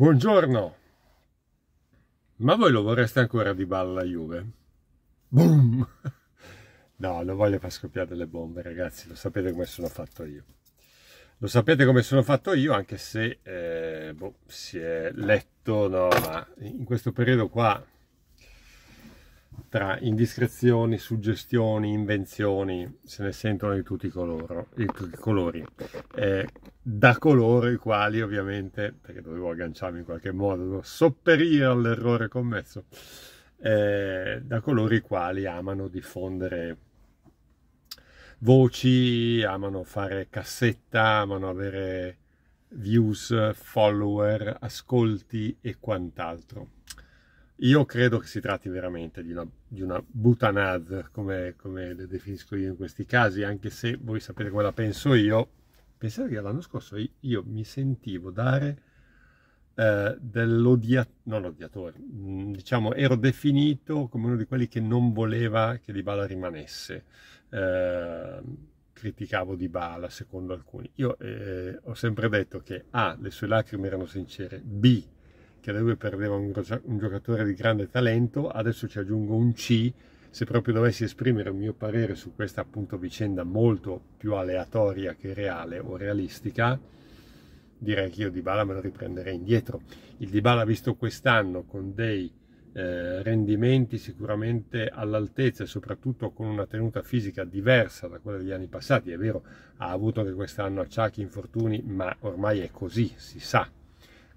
Buongiorno. Ma voi lo vorreste ancora di balla Juve? Boom! No, non voglio far scoppiare delle bombe, ragazzi, lo sapete come sono fatto io. Lo sapete come sono fatto io, anche se eh, boh, si è letto, no, ma in questo periodo qua, tra indiscrezioni, suggestioni, invenzioni, se ne sentono di tutti i, coloro, i colori. Eh, da coloro i quali ovviamente, perché dovevo agganciarmi in qualche modo, dovevo sopperire all'errore commesso, eh, da coloro i quali amano diffondere voci, amano fare cassetta, amano avere views, follower, ascolti e quant'altro. Io credo che si tratti veramente di una, di una butanaz, come, come le definisco io in questi casi, anche se voi sapete come la penso io, Pensate che l'anno scorso io mi sentivo dare eh, dell'odiatore, non mm, odiatore, diciamo ero definito come uno di quelli che non voleva che Dybala rimanesse. Eh, criticavo Dybala secondo alcuni. Io eh, ho sempre detto che A, le sue lacrime erano sincere, B, che da lui perdeva un, un giocatore di grande talento, adesso ci aggiungo un C se proprio dovessi esprimere un mio parere su questa appunto vicenda molto più aleatoria che reale o realistica, direi che io di Bala me lo riprenderei indietro. Il Dybala visto quest'anno con dei eh, rendimenti sicuramente all'altezza e soprattutto con una tenuta fisica diversa da quella degli anni passati, è vero, ha avuto anche quest'anno acciacchi, infortuni, ma ormai è così, si sa.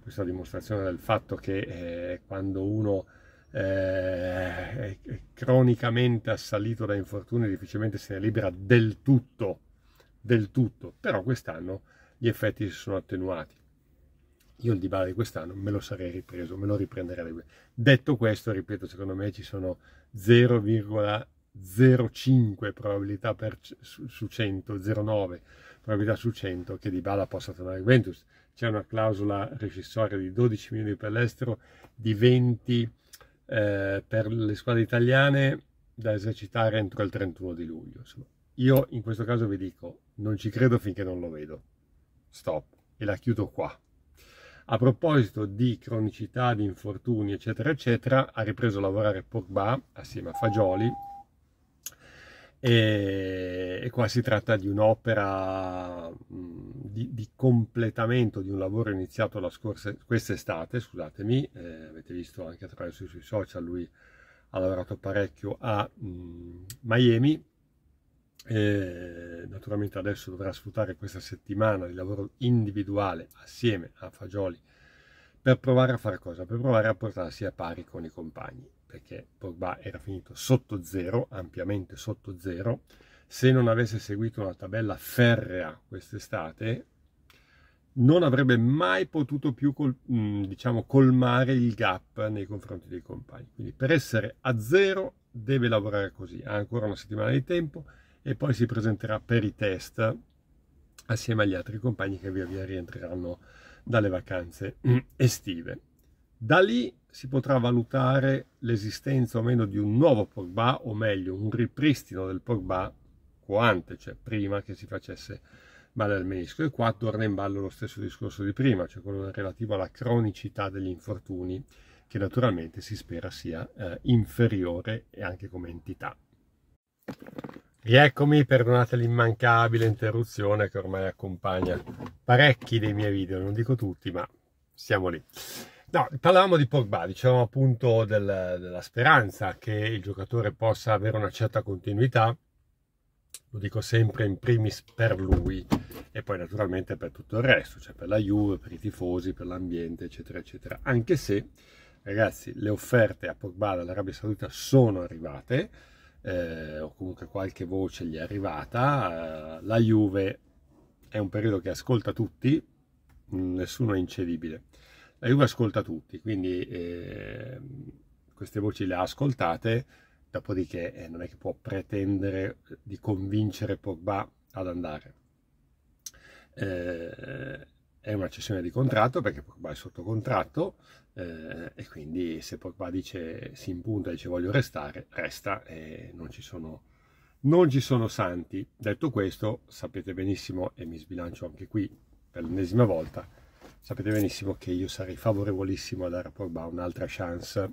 Questa dimostrazione del fatto che eh, quando uno eh, cronicamente assalito da infortuni difficilmente se ne libera del tutto, del tutto, però quest'anno gli effetti si sono attenuati. Io il Dybala di quest'anno me lo sarei ripreso, me lo riprenderei. Detto questo, ripeto, secondo me ci sono 0,05 probabilità per, su, su 100, 0,9 probabilità su 100 che Dybala possa tornare a Juventus. C'è una clausola rescissoria di 12 milioni per l'estero, di 20 eh, per le squadre italiane da esercitare entro il 31 di luglio. Insomma, io in questo caso vi dico, non ci credo finché non lo vedo. Stop. E la chiudo qua. A proposito di cronicità, di infortuni, eccetera, eccetera, ha ripreso a lavorare Pogba assieme a Fagioli e, e qua si tratta di un'opera di, di, completamento di un lavoro iniziato la scorsa quest'estate, scusatemi, eh, avete visto anche attraverso i suoi social, lui ha lavorato parecchio a mh, Miami, e naturalmente adesso dovrà sfruttare questa settimana di lavoro individuale assieme a Fagioli per provare a fare cosa? Per provare a portarsi a pari con i compagni perché Pogba era finito sotto zero, ampiamente sotto zero, se non avesse seguito una tabella ferrea quest'estate, non avrebbe mai potuto più col, mm, diciamo, colmare il gap nei confronti dei compagni. Quindi per essere a zero deve lavorare così, ha ancora una settimana di tempo e poi si presenterà per i test assieme agli altri compagni che via via rientreranno dalle vacanze mm, estive. Da lì si potrà valutare l'esistenza o meno di un nuovo Pogba, o meglio un ripristino del Pogba quante, cioè prima che si facesse male al menisco. E qua torna in ballo lo stesso discorso di prima, cioè quello relativo alla cronicità degli infortuni, che naturalmente si spera sia eh, inferiore e anche come entità. Rieccomi, perdonate l'immancabile interruzione che ormai accompagna parecchi dei miei video, non dico tutti, ma siamo lì. No, parlavamo di Pogba, dicevamo appunto del, della speranza che il giocatore possa avere una certa continuità, lo dico sempre in primis per lui e poi naturalmente per tutto il resto, cioè per la Juve, per i tifosi, per l'ambiente, eccetera, eccetera. Anche se, ragazzi, le offerte a Pogba dall'Arabia Saudita sono arrivate, eh, o comunque qualche voce gli è arrivata, eh, la Juve è un periodo che ascolta tutti, mm, nessuno è incedibile la Juve ascolta tutti, quindi eh, queste voci le ha ascoltate, dopodiché eh, non è che può pretendere di convincere Pogba ad andare. Eh, è una cessione di contratto perché Pogba è sotto contratto eh, e quindi se Pogba dice, si impunta e dice voglio restare, resta e non ci, sono, non ci sono santi. Detto questo, sapete benissimo e mi sbilancio anche qui per l'ennesima volta sapete benissimo che io sarei favorevolissimo a dare a Pogba un'altra chance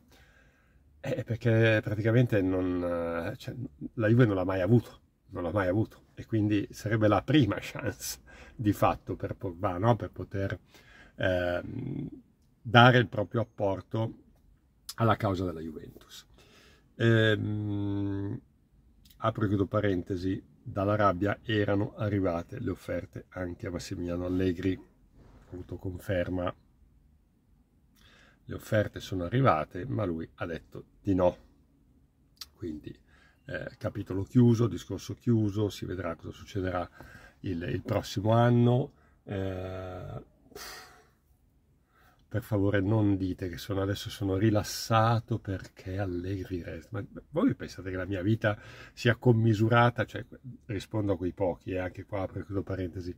eh, eh perché praticamente non, eh, cioè, la Juve non l'ha mai avuto, non l'ha mai avuto e quindi sarebbe la prima chance di fatto per Pogba no? per poter eh, dare il proprio apporto alla causa della Juventus. Ehm, apro e chiudo parentesi, dalla rabbia erano arrivate le offerte anche a Massimiliano Allegri appunto conferma le offerte sono arrivate, ma lui ha detto di no. Quindi eh, capitolo chiuso, discorso chiuso, si vedrà cosa succederà il, il prossimo anno. Eh, per favore non dite che sono adesso sono rilassato perché Allegri resta. Ma voi pensate che la mia vita sia commisurata? Cioè, rispondo a quei pochi e eh, anche qua apro chiudo parentesi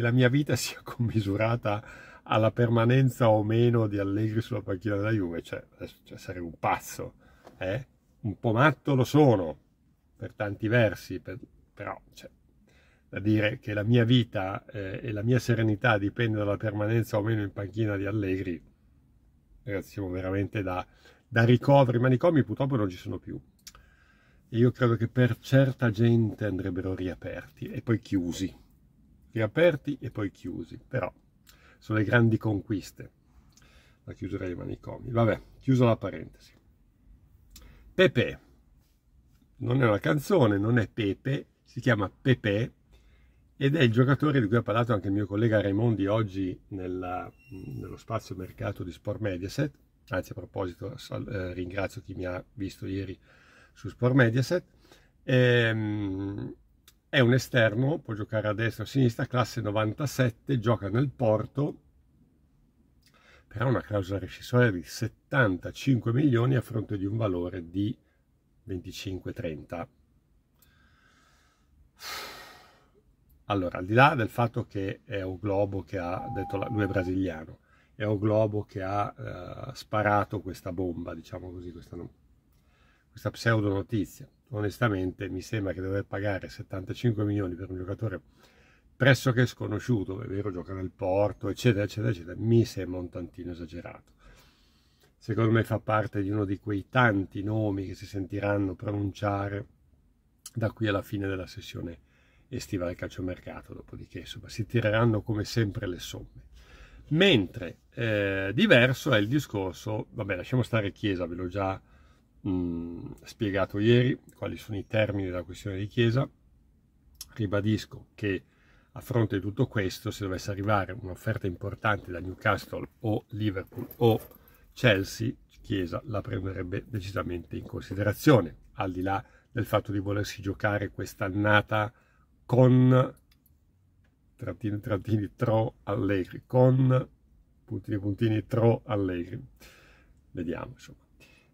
che la mia vita sia commisurata alla permanenza o meno di Allegri sulla panchina della Juve, cioè, cioè sarei un pazzo, eh? un po' matto lo sono per tanti versi, per, però cioè, da dire che la mia vita eh, e la mia serenità dipende dalla permanenza o meno in panchina di Allegri, ragazzi siamo veramente da, da ricoveri, i manicomi purtroppo non ci sono più, io credo che per certa gente andrebbero riaperti e poi chiusi riaperti e poi chiusi, però sono le grandi conquiste, la chiusura dei manicomi. Vabbè, chiuso la parentesi. Pepe, non è una canzone, non è Pepe, si chiama Pepe ed è il giocatore di cui ha parlato anche il mio collega Raimondi oggi nella, nello spazio mercato di Sport Mediaset. Anzi, a proposito, sal, eh, ringrazio chi mi ha visto ieri su Sport Mediaset. Ehm, è un esterno, può giocare a destra o a sinistra, classe 97, gioca nel Porto, però ha una clausola rescissoria di 75 milioni a fronte di un valore di 25-30. Allora, al di là del fatto che è un globo che ha, detto la, lui è brasiliano, è un globo che ha eh, sparato questa bomba, diciamo così, questa, questa pseudo notizia onestamente mi sembra che dover pagare 75 milioni per un giocatore pressoché sconosciuto, è vero, gioca nel Porto, eccetera, eccetera, eccetera, mi sembra un tantino esagerato. Secondo me fa parte di uno di quei tanti nomi che si sentiranno pronunciare da qui alla fine della sessione estiva del calciomercato, dopodiché insomma, si tireranno come sempre le somme. Mentre eh, diverso è il discorso, vabbè lasciamo stare Chiesa, ve l'ho già mh, mm, spiegato ieri quali sono i termini della questione di Chiesa. Ribadisco che a fronte di tutto questo, se dovesse arrivare un'offerta importante da Newcastle o Liverpool o Chelsea, Chiesa la prenderebbe decisamente in considerazione, al di là del fatto di volersi giocare quest'annata con trattini trattini tro allegri, con puntini puntini tro allegri. Vediamo, insomma.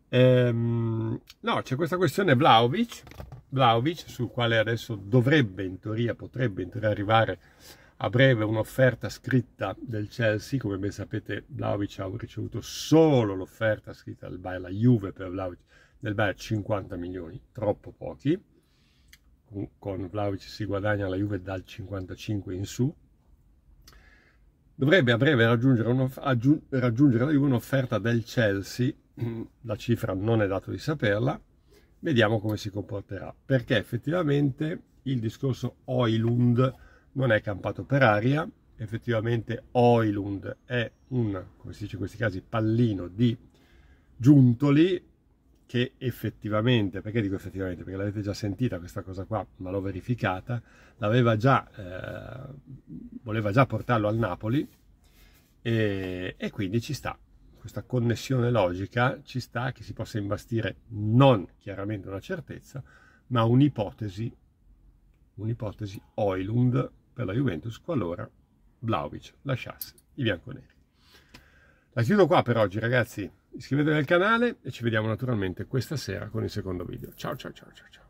Ehm, no, c'è questa questione Vlaovic, Vlaovic, sul quale adesso dovrebbe, in teoria, potrebbe in teoria arrivare a breve un'offerta scritta del Chelsea, come ben sapete Vlaovic ha ricevuto solo l'offerta scritta del Bayern, la Juve per Vlaovic, del Bayern 50 milioni, troppo pochi, con, Vlaovic si guadagna la Juve dal 55 in su, dovrebbe a breve raggiungere, raggiungere la Juve un'offerta del Chelsea Mm, la cifra non è dato di saperla, vediamo come si comporterà, perché effettivamente il discorso Oilund non è campato per aria, effettivamente Oilund è un, come si dice in questi casi, pallino di giuntoli che effettivamente, perché dico effettivamente? Perché l'avete già sentita questa cosa qua, ma l'ho verificata, l'aveva già, eh, voleva già portarlo al Napoli e, e quindi ci sta, questa connessione logica ci sta che si possa imbastire non chiaramente una certezza, ma un'ipotesi, un'ipotesi Oilund per la Juventus qualora Vlaovic lasciasse i bianconeri. La chiudo qua per oggi ragazzi, iscrivetevi al canale e ci vediamo naturalmente questa sera con il secondo video. Ciao ciao ciao ciao ciao.